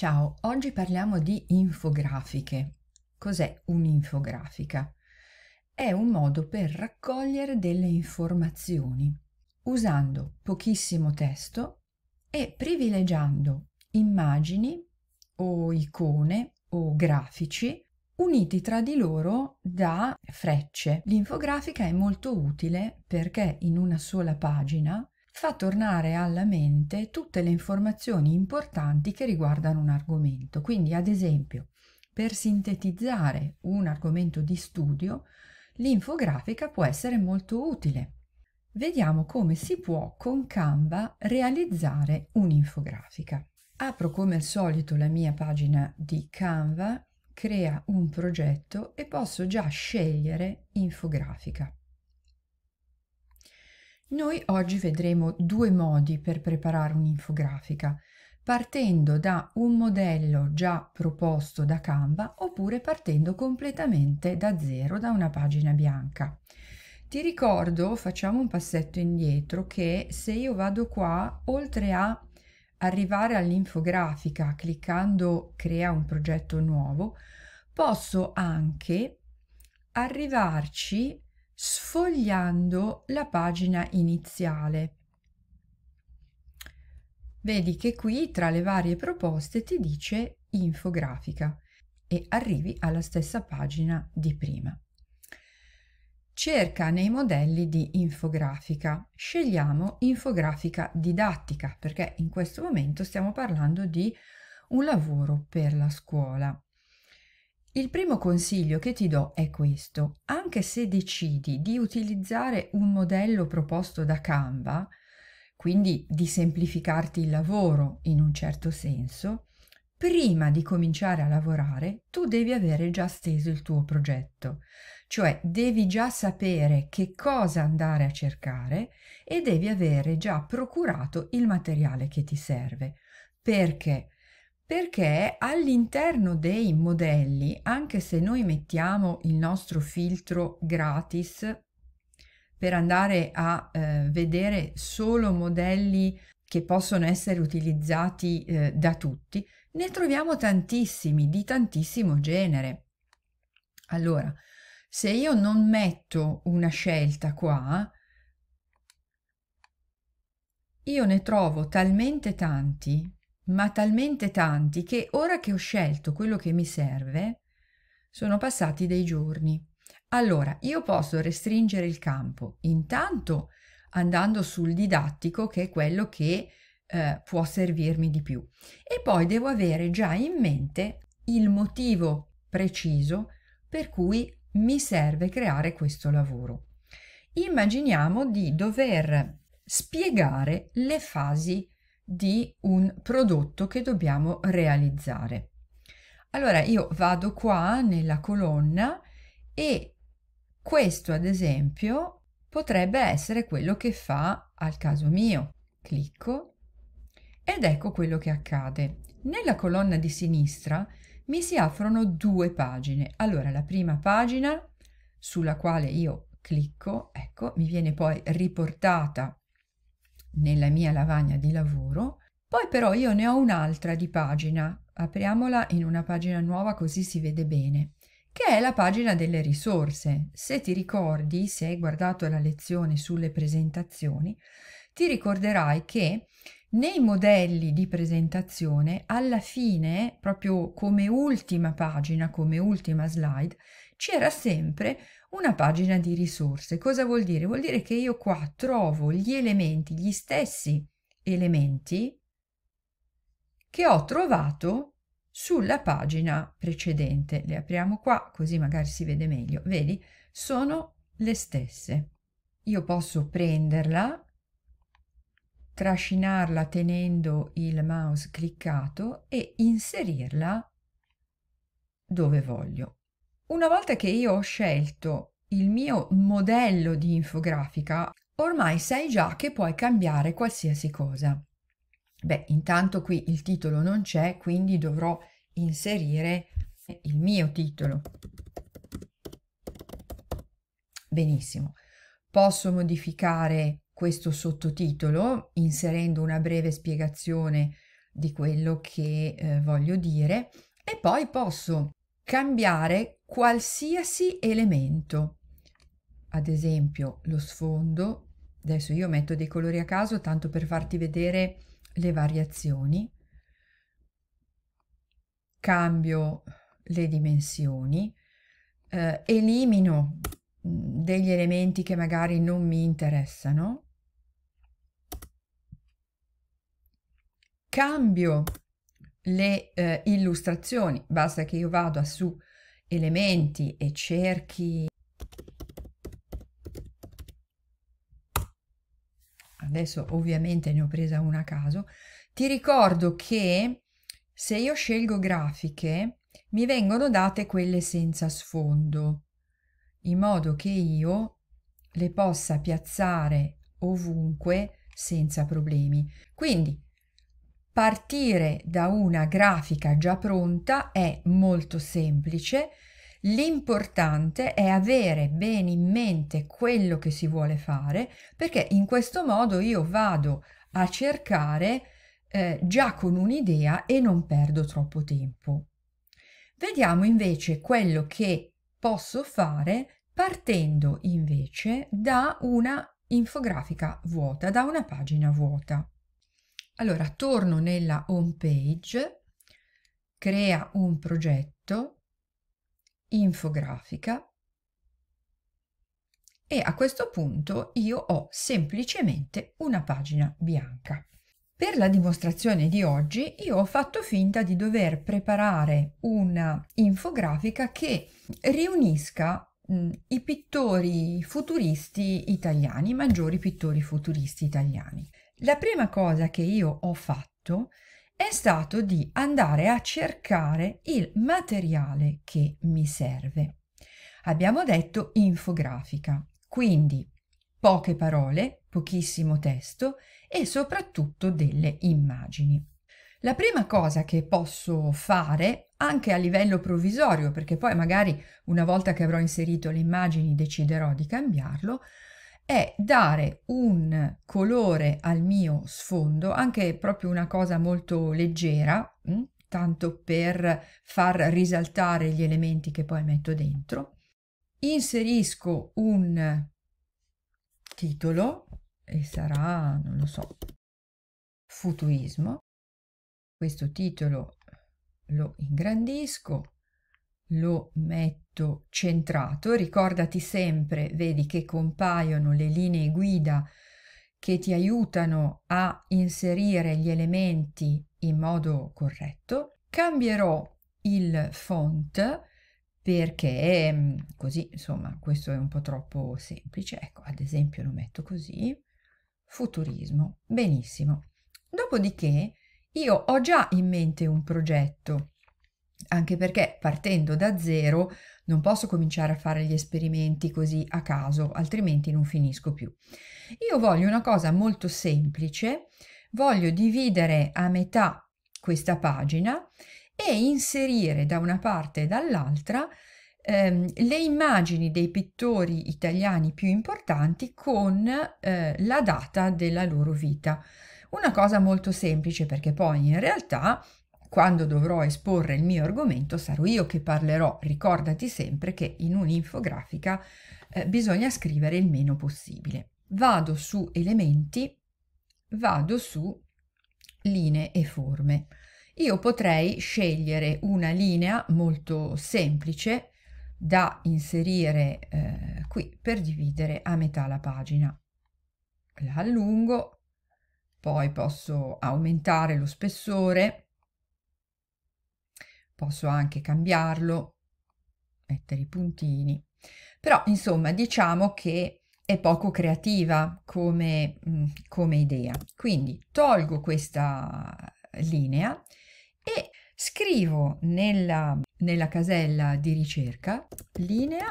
Ciao, oggi parliamo di infografiche. Cos'è un'infografica? È un modo per raccogliere delle informazioni usando pochissimo testo e privilegiando immagini o icone o grafici uniti tra di loro da frecce. L'infografica è molto utile perché in una sola pagina fa tornare alla mente tutte le informazioni importanti che riguardano un argomento. Quindi, ad esempio, per sintetizzare un argomento di studio, l'infografica può essere molto utile. Vediamo come si può con Canva realizzare un'infografica. Apro come al solito la mia pagina di Canva, crea un progetto e posso già scegliere infografica. Noi oggi vedremo due modi per preparare un'infografica, partendo da un modello già proposto da Canva oppure partendo completamente da zero da una pagina bianca. Ti ricordo, facciamo un passetto indietro, che se io vado qua, oltre a arrivare all'infografica cliccando crea un progetto nuovo, posso anche arrivarci sfogliando la pagina iniziale. Vedi che qui tra le varie proposte ti dice infografica e arrivi alla stessa pagina di prima. Cerca nei modelli di infografica. Scegliamo infografica didattica perché in questo momento stiamo parlando di un lavoro per la scuola. Il primo consiglio che ti do è questo. Anche se decidi di utilizzare un modello proposto da Canva, quindi di semplificarti il lavoro in un certo senso, prima di cominciare a lavorare tu devi avere già steso il tuo progetto, cioè devi già sapere che cosa andare a cercare e devi avere già procurato il materiale che ti serve. Perché? perché all'interno dei modelli, anche se noi mettiamo il nostro filtro gratis per andare a eh, vedere solo modelli che possono essere utilizzati eh, da tutti, ne troviamo tantissimi di tantissimo genere. Allora, se io non metto una scelta qua, io ne trovo talmente tanti ma talmente tanti che ora che ho scelto quello che mi serve, sono passati dei giorni. Allora, io posso restringere il campo, intanto andando sul didattico, che è quello che eh, può servirmi di più. E poi devo avere già in mente il motivo preciso per cui mi serve creare questo lavoro. Immaginiamo di dover spiegare le fasi di un prodotto che dobbiamo realizzare. Allora io vado qua nella colonna e questo ad esempio potrebbe essere quello che fa al caso mio. Clicco ed ecco quello che accade. Nella colonna di sinistra mi si aprono due pagine. Allora la prima pagina sulla quale io clicco, ecco, mi viene poi riportata nella mia lavagna di lavoro. Poi però io ne ho un'altra di pagina, apriamola in una pagina nuova così si vede bene, che è la pagina delle risorse. Se ti ricordi, se hai guardato la lezione sulle presentazioni, ti ricorderai che nei modelli di presentazione, alla fine, proprio come ultima pagina, come ultima slide, c'era sempre una pagina di risorse. Cosa vuol dire? Vuol dire che io qua trovo gli elementi, gli stessi elementi che ho trovato sulla pagina precedente. Le apriamo qua così magari si vede meglio. Vedi? Sono le stesse. Io posso prenderla, trascinarla tenendo il mouse cliccato e inserirla dove voglio. Una volta che io ho scelto il mio modello di infografica, ormai sai già che puoi cambiare qualsiasi cosa. Beh, intanto qui il titolo non c'è, quindi dovrò inserire il mio titolo. Benissimo. Posso modificare questo sottotitolo inserendo una breve spiegazione di quello che eh, voglio dire e poi posso cambiare qualsiasi elemento. Ad esempio lo sfondo, adesso io metto dei colori a caso tanto per farti vedere le variazioni, cambio le dimensioni, eh, elimino mm, degli elementi che magari non mi interessano, cambio le eh, illustrazioni, basta che io vada su elementi e cerchi adesso ovviamente ne ho presa una a caso ti ricordo che se io scelgo grafiche mi vengono date quelle senza sfondo in modo che io le possa piazzare ovunque senza problemi quindi Partire da una grafica già pronta è molto semplice, l'importante è avere bene in mente quello che si vuole fare perché in questo modo io vado a cercare eh, già con un'idea e non perdo troppo tempo. Vediamo invece quello che posso fare partendo invece da una infografica vuota, da una pagina vuota. Allora, torno nella home page, crea un progetto, infografica e a questo punto io ho semplicemente una pagina bianca. Per la dimostrazione di oggi io ho fatto finta di dover preparare una infografica che riunisca mh, mm, i pittori futuristi italiani, i maggiori pittori futuristi italiani la prima cosa che io ho fatto è stato di andare a cercare il materiale che mi serve. Abbiamo detto infografica, quindi poche parole, pochissimo testo e soprattutto delle immagini. La prima cosa che posso fare, anche a livello provvisorio, perché poi magari una volta che avrò inserito le immagini deciderò di cambiarlo, è dare un colore al mio sfondo, anche proprio una cosa molto leggera, mm, tanto per far risaltare gli elementi che poi metto dentro. Inserisco un titolo e sarà, non lo so, futurismo. Questo titolo lo ingrandisco lo metto centrato, ricordati sempre, vedi che compaiono le linee guida che ti aiutano a inserire gli elementi in modo corretto. Cambierò il font perché mm, così, insomma, questo è un po' troppo semplice. Ecco, ad esempio lo metto così. Futurismo. Benissimo. Dopodiché io ho già in mente un progetto anche perché partendo da zero non posso cominciare a fare gli esperimenti così a caso, altrimenti non finisco più. Io voglio una cosa molto semplice, voglio dividere a metà questa pagina e inserire da una parte e dall'altra ehm, le immagini dei pittori italiani più importanti con eh, la data della loro vita. Una cosa molto semplice perché poi in realtà quando dovrò esporre il mio argomento sarò io che parlerò. Ricordati sempre che in un'infografica eh, bisogna scrivere il meno possibile. Vado su elementi, vado su linee e forme. Io potrei scegliere una linea molto semplice da inserire eh, qui per dividere a metà la pagina. La allungo, poi posso aumentare lo spessore posso anche cambiarlo, mettere i puntini. Però insomma diciamo che è poco creativa come, mm, come idea. Quindi tolgo questa linea e scrivo nella, nella casella di ricerca linea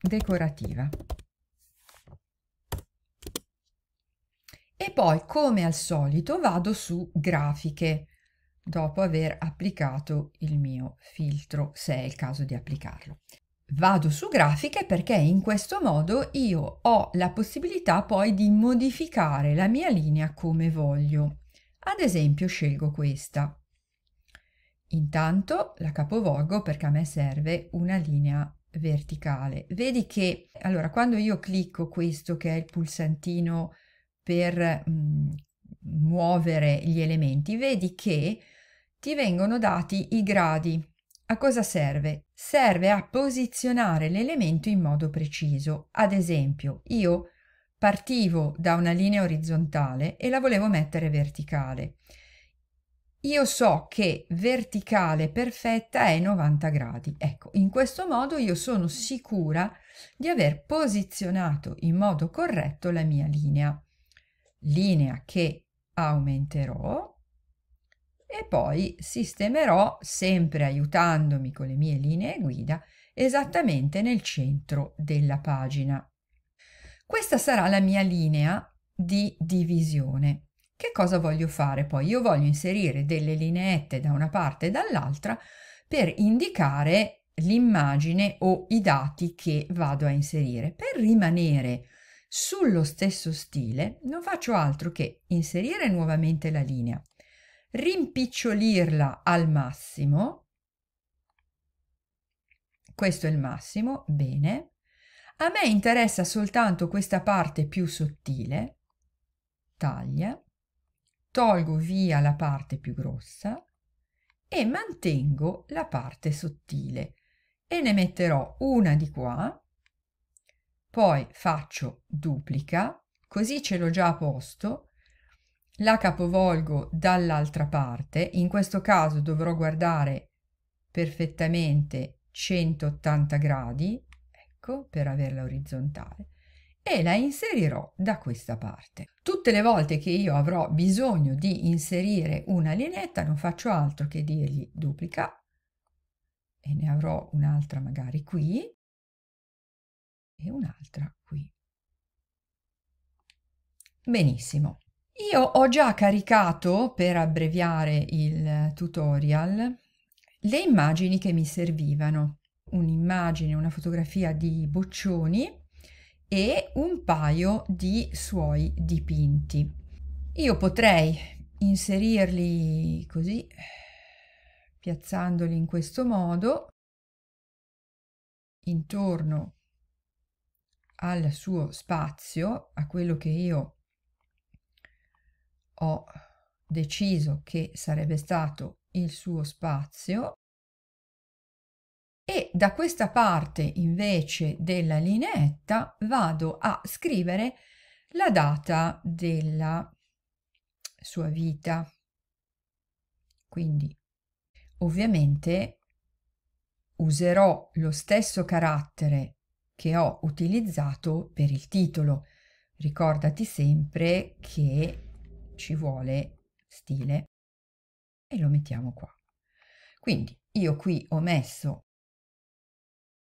decorativa. E poi come al solito vado su grafiche dopo aver applicato il mio filtro, se è il caso di applicarlo. Vado su grafiche perché in questo modo io ho la possibilità poi di modificare la mia linea come voglio. Ad esempio scelgo questa. Intanto la capovolgo perché a me serve una linea verticale. Vedi che allora quando io clicco questo che è il pulsantino per mh, mm, muovere gli elementi, vedi che ti vengono dati i gradi. A cosa serve? Serve a posizionare l'elemento in modo preciso. Ad esempio, io partivo da una linea orizzontale e la volevo mettere verticale. Io so che verticale perfetta è 90 gradi. Ecco, in questo modo io sono sicura di aver posizionato in modo corretto la mia linea. Linea che aumenterò e poi sistemerò, sempre aiutandomi con le mie linee guida, esattamente nel centro della pagina. Questa sarà la mia linea di divisione. Che cosa voglio fare poi? Io voglio inserire delle lineette da una parte e dall'altra per indicare l'immagine o i dati che vado a inserire. Per rimanere sullo stesso stile non faccio altro che inserire nuovamente la linea, rimpicciolirla al massimo, questo è il massimo, bene, a me interessa soltanto questa parte più sottile, taglia, tolgo via la parte più grossa e mantengo la parte sottile e ne metterò una di qua, poi faccio duplica, così ce l'ho già a posto, la capovolgo dall'altra parte, in questo caso dovrò guardare perfettamente 180 gradi, ecco, per averla orizzontale, e la inserirò da questa parte. Tutte le volte che io avrò bisogno di inserire una lineetta non faccio altro che dirgli duplica e ne avrò un'altra magari qui e un'altra qui. Benissimo. Io ho già caricato, per abbreviare il tutorial, le immagini che mi servivano. Un'immagine, una fotografia di Boccioni e un paio di suoi dipinti. Io potrei inserirli così, piazzandoli in questo modo, intorno al suo spazio, a quello che io ho deciso che sarebbe stato il suo spazio e da questa parte invece della lineetta vado a scrivere la data della sua vita. Quindi ovviamente userò lo stesso carattere che ho utilizzato per il titolo. Ricordati sempre che ci vuole stile e lo mettiamo qua. Quindi io qui ho messo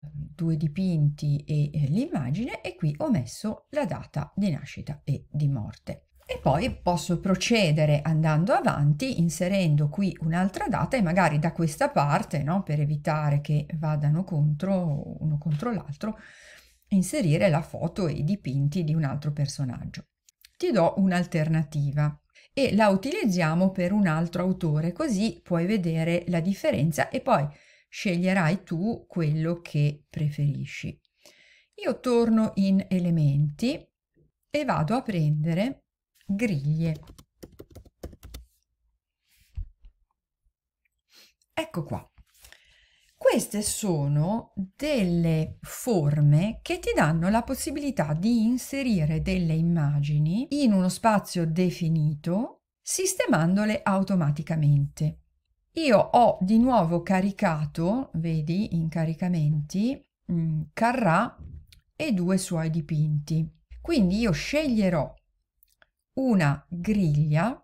ehm, due dipinti e l'immagine e qui ho messo la data di nascita e di morte. E poi posso procedere andando avanti inserendo qui un'altra data e magari da questa parte, no, per evitare che vadano contro uno contro l'altro, inserire la foto e i dipinti di un altro personaggio ti do un'alternativa e la utilizziamo per un altro autore, così puoi vedere la differenza e poi sceglierai tu quello che preferisci. Io torno in elementi e vado a prendere griglie. Ecco qua. Queste sono delle forme che ti danno la possibilità di inserire delle immagini in uno spazio definito sistemandole automaticamente. Io ho di nuovo caricato, vedi, in caricamenti, mm, Carrà e due suoi dipinti. Quindi io sceglierò una griglia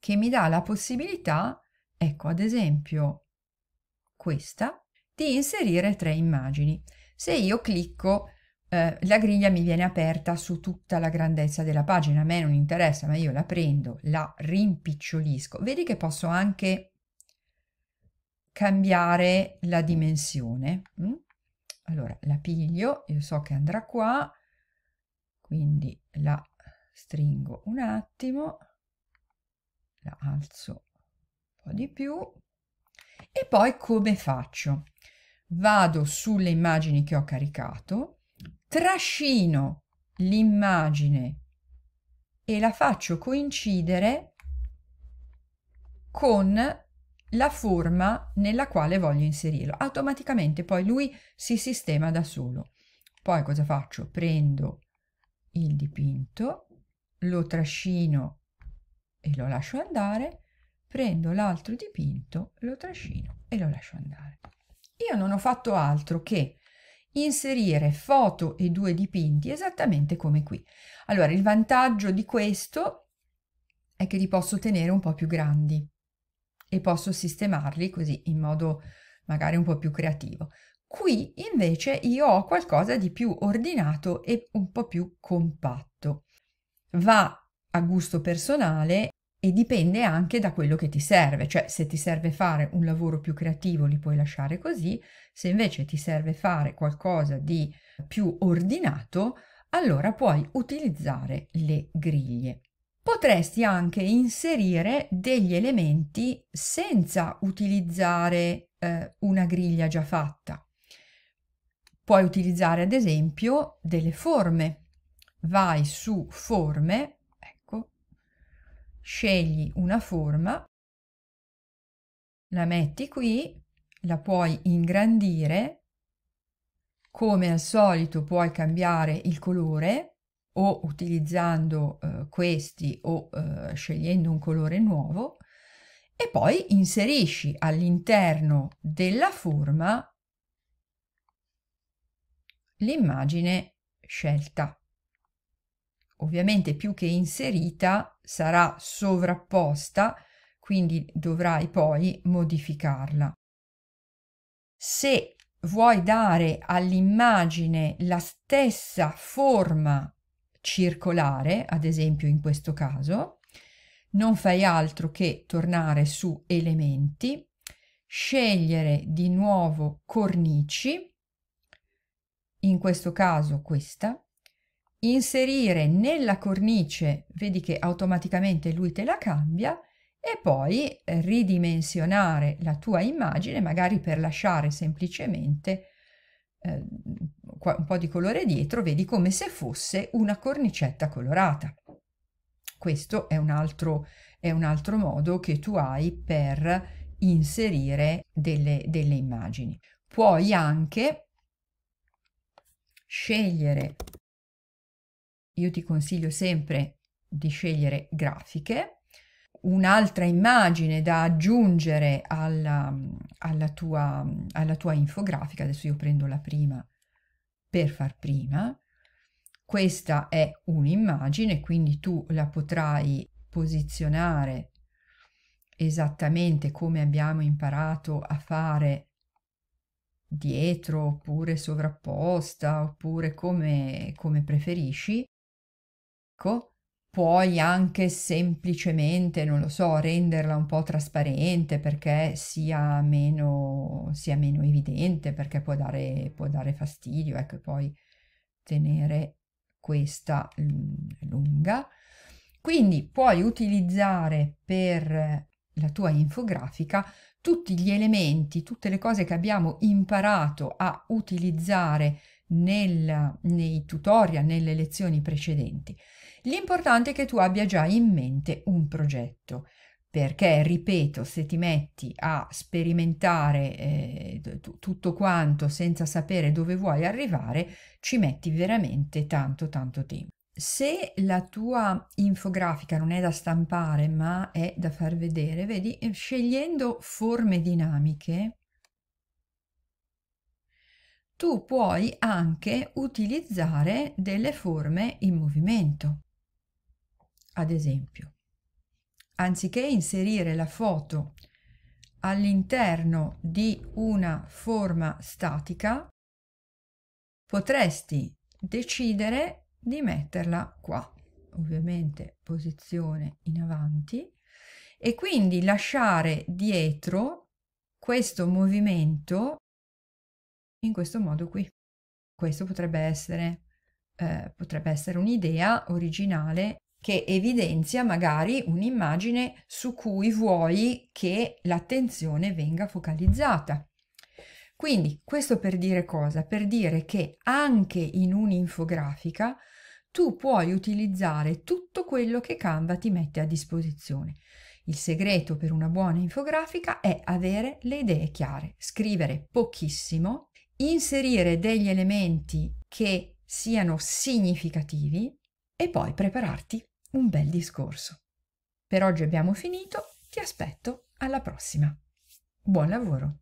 che mi dà la possibilità, ecco ad esempio questa, di inserire tre immagini. Se io clicco, eh, la griglia mi viene aperta su tutta la grandezza della pagina, a me non interessa, ma io la prendo, la rimpicciolisco. Vedi che posso anche cambiare la dimensione. Mm? Allora, la piglio, io so che andrà qua, quindi la stringo un attimo, la alzo un po' di più, e poi come faccio? Vado sulle immagini che ho caricato, trascino l'immagine e la faccio coincidere con la forma nella quale voglio inserirlo. Automaticamente poi lui si sistema da solo. Poi cosa faccio? Prendo il dipinto, lo trascino e lo lascio andare prendo l'altro dipinto, lo trascino e lo lascio andare. Io non ho fatto altro che inserire foto e due dipinti esattamente come qui. Allora, il vantaggio di questo è che li posso tenere un po' più grandi e posso sistemarli così in modo magari un po' più creativo. Qui invece io ho qualcosa di più ordinato e un po' più compatto. Va a gusto personale e dipende anche da quello che ti serve, cioè se ti serve fare un lavoro più creativo li puoi lasciare così, se invece ti serve fare qualcosa di più ordinato, allora puoi utilizzare le griglie. Potresti anche inserire degli elementi senza utilizzare eh, una griglia già fatta. Puoi utilizzare ad esempio delle forme. Vai su forme scegli una forma, la metti qui, la puoi ingrandire, come al solito puoi cambiare il colore o utilizzando eh, questi o eh, scegliendo un colore nuovo e poi inserisci all'interno della forma l'immagine scelta ovviamente più che inserita sarà sovrapposta, quindi dovrai poi modificarla. Se vuoi dare all'immagine la stessa forma circolare, ad esempio in questo caso, non fai altro che tornare su elementi, scegliere di nuovo cornici, in questo caso questa, inserire nella cornice, vedi che automaticamente lui te la cambia, e poi eh, ridimensionare la tua immagine, magari per lasciare semplicemente eh, un po' di colore dietro, vedi come se fosse una cornicetta colorata. Questo è un altro, è un altro modo che tu hai per inserire delle, delle immagini. Puoi anche scegliere io ti consiglio sempre di scegliere grafiche. Un'altra immagine da aggiungere alla, alla, tua, alla tua infografica, adesso io prendo la prima per far prima, questa è un'immagine, quindi tu la potrai posizionare esattamente come abbiamo imparato a fare dietro oppure sovrapposta oppure come, come preferisci ecco, puoi anche semplicemente, non lo so, renderla un po' trasparente perché sia meno, sia meno evidente, perché può dare, può dare fastidio, ecco, e poi tenere questa lunga. Quindi puoi utilizzare per la tua infografica tutti gli elementi, tutte le cose che abbiamo imparato a utilizzare nel, nei tutorial, nelle lezioni precedenti. L'importante è che tu abbia già in mente un progetto, perché, ripeto, se ti metti a sperimentare eh, t- tutto quanto senza sapere dove vuoi arrivare, ci metti veramente tanto, tanto tempo. Se la tua infografica non è da stampare ma è da far vedere, vedi, eh, scegliendo forme dinamiche, tu puoi anche utilizzare delle forme in movimento. Ad esempio, anziché inserire la foto all'interno di una forma statica, potresti decidere di metterla qua, ovviamente posizione in avanti, e quindi lasciare dietro questo movimento in questo modo qui. Questo potrebbe essere, eh, potrebbe essere un'idea originale che evidenzia magari un'immagine su cui vuoi che l'attenzione venga focalizzata. Quindi questo per dire cosa? Per dire che anche in un'infografica tu puoi utilizzare tutto quello che Canva ti mette a disposizione. Il segreto per una buona infografica è avere le idee chiare, scrivere pochissimo inserire degli elementi che siano significativi e poi prepararti un bel discorso. Per oggi abbiamo finito, ti aspetto alla prossima. Buon lavoro!